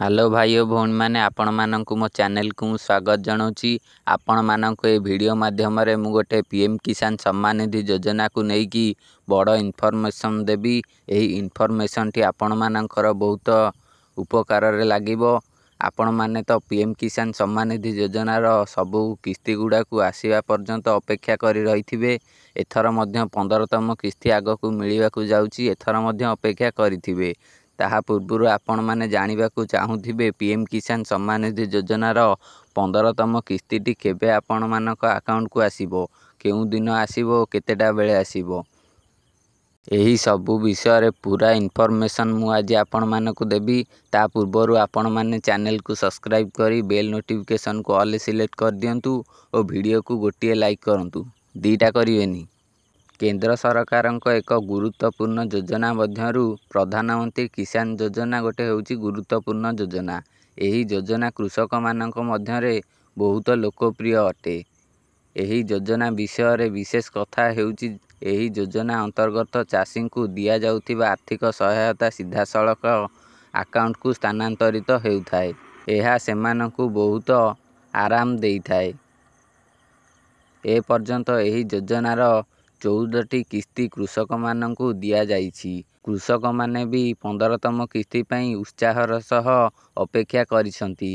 hello ଭାଇ ଓ ଭଉଣୀମାନେ ଆପଣମାନଙ୍କୁ ମୋ ଚ୍ୟାନେଲକୁ ମୁଁ ସ୍ୱାଗତ ଜଣାଉଛି ଆପଣମାନଙ୍କୁ ଏ ଭିଡ଼ିଓ ମାଧ୍ୟମରେ ମୁଁ ଗୋଟେ ପି ଏମ୍ କିଷାନ ସମ୍ମାନନିଧି ଯୋଜନାକୁ ନେଇକି ବଡ଼ ଇନଫର୍ମେସନ୍ ଦେବି ଏହି ଇନଫର୍ମେସନ୍ଟି ଆପଣମାନଙ୍କର ବହୁତ ଉପକାରରେ ଲାଗିବ ଆପଣମାନେ ତ ପି ଏମ୍ କିଷାନ ସମ୍ମାନନିଧି ଯୋଜନାର ସବୁ କିସ୍ତି ଗୁଡ଼ାକୁ ଆସିବା ପର୍ଯ୍ୟନ୍ତ ଅପେକ୍ଷା କରି ରହିଥିବେ ଏଥର ମଧ୍ୟ ପନ୍ଦରତମ କିସ୍ତି ଆଗକୁ ମିଳିବାକୁ ଯାଉଛି ଏଥର ମଧ୍ୟ ଅପେକ୍ଷା କରିଥିବେ ତାହା ପୂର୍ବରୁ ଆପଣମାନେ ଜାଣିବାକୁ ଚାହୁଁଥିବେ ପିଏମ୍ କିଷାନ ସମ୍ମାନ ନିଧି ଯୋଜନାର ପନ୍ଦରତମ କିସ୍ତିଟି କେବେ ଆପଣମାନଙ୍କ ଆକାଉଣ୍ଟକୁ ଆସିବ କେଉଁ ଦିନ ଆସିବ ଓ କେତେଟା ବେଳେ ଆସିବ ଏହି ସବୁ ବିଷୟରେ ପୁରା ଇନଫର୍ମେସନ୍ ମୁଁ ଆଜି ଆପଣମାନଙ୍କୁ ଦେବି ତା ପୂର୍ବରୁ ଆପଣମାନେ ଚ୍ୟାନେଲକୁ ସବସ୍କ୍ରାଇବ୍ କରି ବେଲ୍ ନୋଟିଫିକେସନ୍କୁ ଅଲ୍ ସିଲେକ୍ଟ କରିଦିଅନ୍ତୁ ଓ ଭିଡ଼ିଓକୁ ଗୋଟିଏ ଲାଇକ୍ କରନ୍ତୁ ଦୁଇଟା କରିବେନି କେନ୍ଦ୍ର ସରକାରଙ୍କ ଏକ ଗୁରୁତ୍ୱପୂର୍ଣ୍ଣ ଯୋଜନା ମଧ୍ୟରୁ ପ୍ରଧାନମନ୍ତ୍ରୀ କିଷାନ ଯୋଜନା ଗୋଟେ ହେଉଛି ଗୁରୁତ୍ୱପୂର୍ଣ୍ଣ ଯୋଜନା ଏହି ଯୋଜନା କୃଷକମାନଙ୍କ ମଧ୍ୟରେ ବହୁତ ଲୋକପ୍ରିୟ ଅଟେ ଏହି ଯୋଜନା ବିଷୟରେ ବିଶେଷ କଥା ହେଉଛି ଏହି ଯୋଜନା ଅନ୍ତର୍ଗତ ଚାଷୀଙ୍କୁ ଦିଆଯାଉଥିବା ଆର୍ଥିକ ସହାୟତା ସିଧାସଳଖ ଆକାଉଣ୍ଟକୁ ସ୍ଥାନାନ୍ତରିତ ହେଉଥାଏ ଏହା ସେମାନଙ୍କୁ ବହୁତ ଆରାମ ଦେଇଥାଏ ଏପର୍ଯ୍ୟନ୍ତ ଏହି ଯୋଜନାର ଚଉଦଟି କିସ୍ତି କୃଷକମାନଙ୍କୁ ଦିଆଯାଇଛି କୃଷକମାନେ ବି ପନ୍ଦରତମ କିସ୍ତି ପାଇଁ ଉତ୍ସାହର ସହ ଅପେକ୍ଷା କରିଛନ୍ତି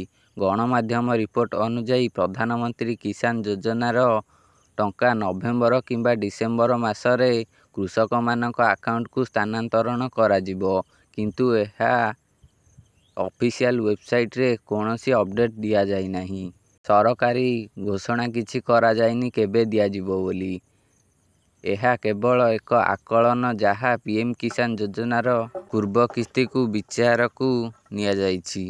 ଗଣମାଧ୍ୟମ ରିପୋର୍ଟ ଅନୁଯାୟୀ ପ୍ରଧାନମନ୍ତ୍ରୀ କିଷାନ ଯୋଜନାର ଟଙ୍କା ନଭେମ୍ବର କିମ୍ବା ଡିସେମ୍ବର ମାସରେ କୃଷକମାନଙ୍କ ଆକାଉଣ୍ଟକୁ ସ୍ଥାନାନ୍ତରଣ କରାଯିବ କିନ୍ତୁ ଏହା ଅଫିସିଆଲ ୱେବସାଇଟ୍ରେ କୌଣସି ଅପଡ଼େଟ୍ ଦିଆଯାଇନାହିଁ ସରକାରୀ ଘୋଷଣା କିଛି କରାଯାଇନି କେବେ ଦିଆଯିବ ବୋଲି ଏହା କେବଳ ଏକ ଆକଳନ ଯାହା ପିଏମ୍ କିଷାନ ଯୋଜନାର ପୂର୍ବ କିସ୍ତିକୁ ବିଚାରକୁ ନିଆଯାଇଛି